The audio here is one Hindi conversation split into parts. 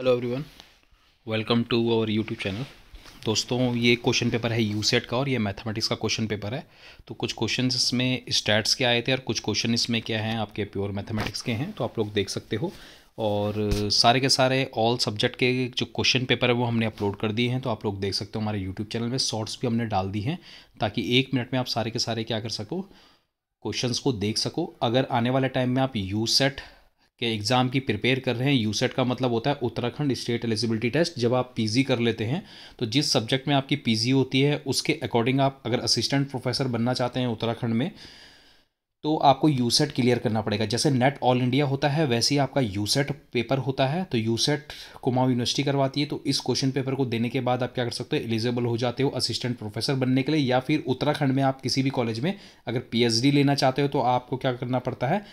hello everyone welcome to our YouTube channel दोस्तों ये क्वेश्चन पेपर है यू सेट का और ये मैथमेटिक्स का क्वेश्चन पेपर है तो कुछ क्वेश्चन इसमें स्टैट्स के आए थे और कुछ क्वेश्चन इसमें क्या हैं आपके प्योर मैथमेटिक्स के हैं तो आप लोग देख सकते हो और सारे के सारे ऑल सब्जेक्ट के जो क्वेश्चन पेपर है वो हमने अपलोड कर दिए हैं तो आप लोग देख सकते हो हमारे यूट्यूब चैनल में शॉर्ट्स भी हमने डाल दी हैं ताकि एक मिनट में आप सारे के सारे क्या कर सको क्वेश्चंस को देख सको अगर आने वाले टाइम में आप यू सेट के एग्ज़ाम की प्रिपेयर कर रहे हैं यूसेट e का मतलब होता है उत्तराखंड स्टेट एलिजिबिलिटी टेस्ट जब आप पीजी कर लेते हैं तो जिस सब्जेक्ट में आपकी पीजी होती है उसके अकॉर्डिंग आप अगर असिस्टेंट प्रोफेसर बनना चाहते हैं उत्तराखंड में तो आपको यूसेट क्लियर e करना पड़ेगा जैसे नेट ऑल इंडिया होता है वैसे ही आपका यूसेट पेपर e होता है तो यूसेट कुमाऊँ यूनिवर्सिटी करवाती है तो इस क्वेश्चन पेपर को देने के बाद आप क्या कर सकते हो एलिजिबल हो जाते हो असिस्टेंट प्रोफेसर बनने के लिए या फिर उत्तराखंड में आप किसी भी कॉलेज में अगर पीएचडी लेना चाहते हो तो आपको क्या करना पड़ता है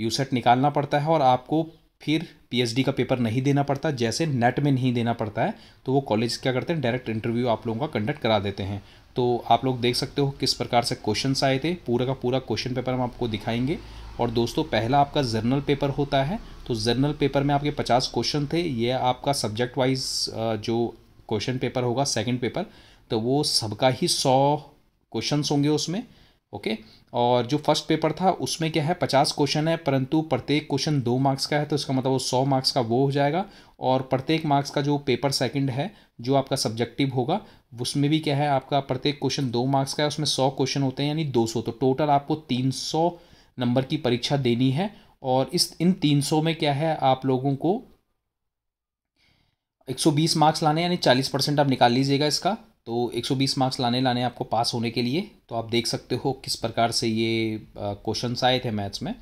यूसेट निकालना पड़ता है और आपको फिर पीएचडी का पेपर नहीं देना पड़ता जैसे नेट में नहीं देना पड़ता है तो वो कॉलेज क्या करते हैं डायरेक्ट इंटरव्यू आप लोगों का कंडक्ट करा देते हैं तो आप लोग देख सकते हो किस प्रकार से क्वेश्चन आए थे पूरा का पूरा क्वेश्चन पेपर हम आपको दिखाएंगे और दोस्तों पहला आपका जर्नल पेपर होता है तो जर्नल पेपर में आपके पचास क्वेश्चन थे ये आपका सब्जेक्ट वाइज जो क्वेश्चन पेपर होगा सेकेंड पेपर तो वो सबका ही सौ क्वेश्चन होंगे उसमें ओके और जो फर्स्ट पेपर था उसमें क्या है पचास क्वेश्चन है परंतु प्रत्येक क्वेश्चन दो मार्क्स का है तो इसका मतलब वो सौ मार्क्स का वो हो जाएगा और प्रत्येक मार्क्स का जो पेपर सेकंड है जो आपका सब्जेक्टिव होगा उसमें भी क्या है आपका प्रत्येक क्वेश्चन दो मार्क्स का है उसमें सौ क्वेश्चन होते हैं यानी दो सौ तो टोटल आपको तीन सौ नंबर की परीक्षा देनी है और इस इन तीन सौ में क्या है आप लोगों को एक सौ बीस मार्क्स लाने यानी चालीस परसेंट आप निकाल लीजिएगा इसका तो 120 मार्क्स लाने लाने आपको पास होने के लिए तो आप देख सकते हो किस प्रकार से ये क्वेश्चन आए थे मैथ्स में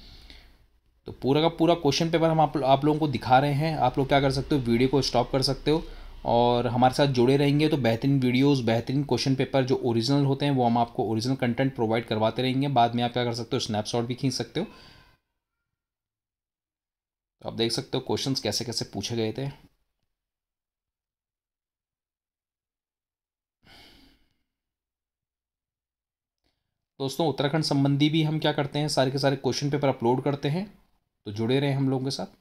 तो पूरा का पूरा क्वेश्चन पेपर हम आप आप लोगों को दिखा रहे हैं आप लोग क्या कर सकते हो वीडियो को स्टॉप कर सकते हो और हमारे साथ जुड़े रहेंगे तो बेहतरीन वीडियोस बेहतरीन क्वेश्चन पेपर जो ओरिजिनल होते हैं वो हम आपको ओरिजिनल कंटेंट प्रोवाइड करवाते रहेंगे बाद में आप क्या कर सकते हो स्नैपशॉट भी खींच सकते हो तो आप देख सकते हो क्वेश्चंस कैसे कैसे पूछे गए थे दोस्तों उत्तराखंड संबंधी भी हम क्या करते हैं सारे के सारे क्वेश्चन पेपर अपलोड करते हैं तो जुड़े रहें हम लोगों के साथ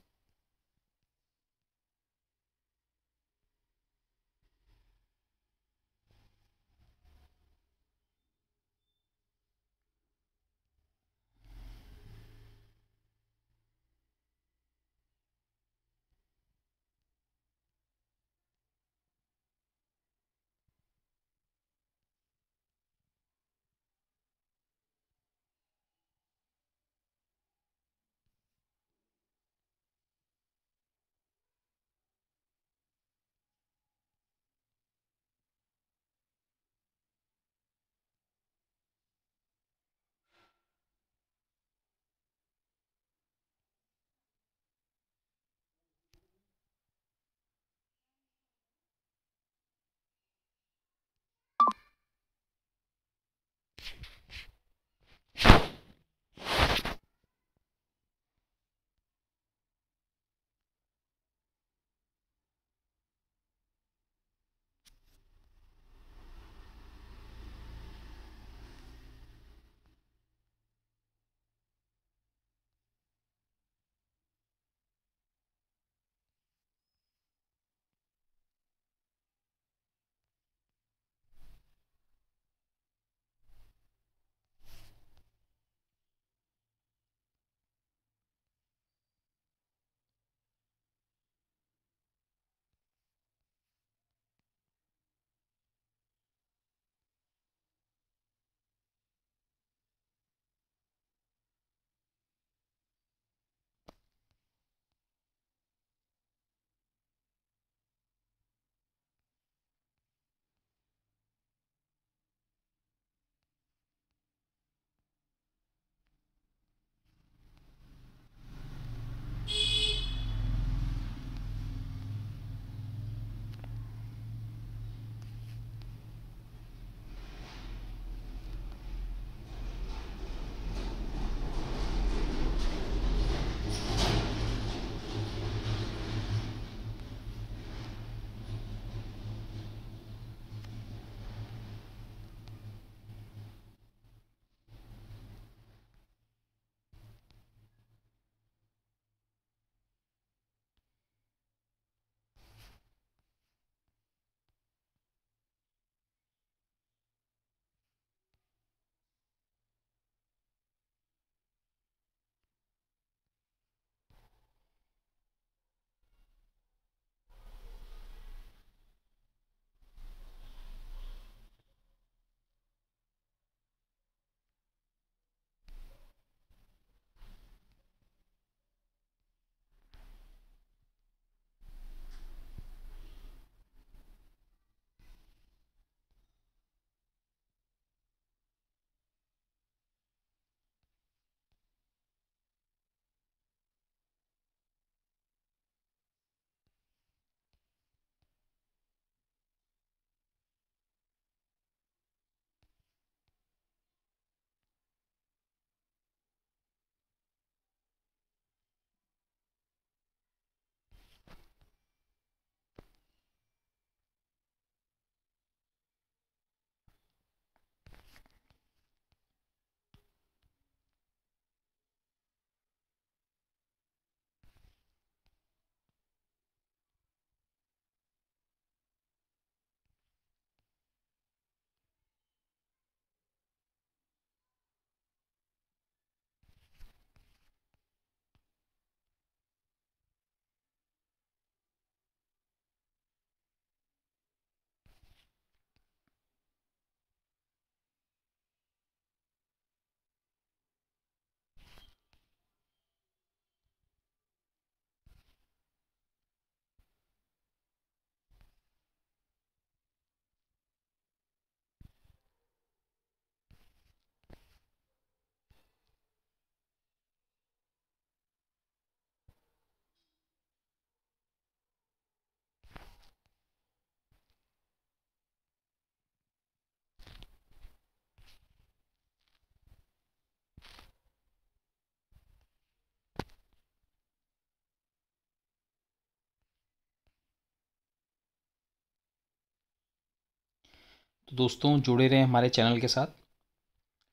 तो दोस्तों जुड़े रहें हमारे चैनल के साथ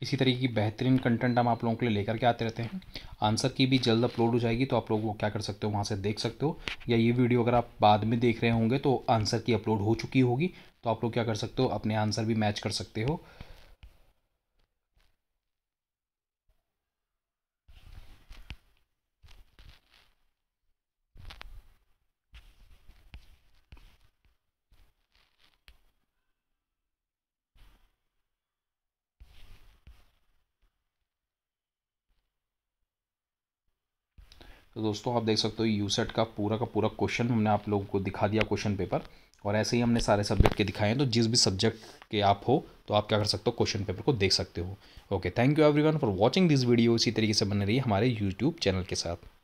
इसी तरीके की बेहतरीन कंटेंट हम आप लोगों के लिए लेकर के आते रहते हैं आंसर की भी जल्द अपलोड हो जाएगी तो आप लोग वो क्या कर सकते हो वहाँ से देख सकते हो या ये वीडियो अगर आप बाद में देख रहे होंगे तो आंसर की अपलोड हो चुकी होगी तो आप लोग क्या कर सकते हो अपने आंसर भी मैच कर सकते हो तो दोस्तों आप देख सकते हो यू सेट का पूरा का पूरा क्वेश्चन हमने आप लोगों को दिखा दिया क्वेश्चन पेपर और ऐसे ही हमने सारे सब्जेक्ट के दिखाए हैं तो जिस भी सब्जेक्ट के आप हो तो आप क्या कर सकते हो क्वेश्चन पेपर को देख सकते हो okay thank you everyone for watching this video इसी तरीके से बने रही हमारे यूट्यूब चैनल के साथ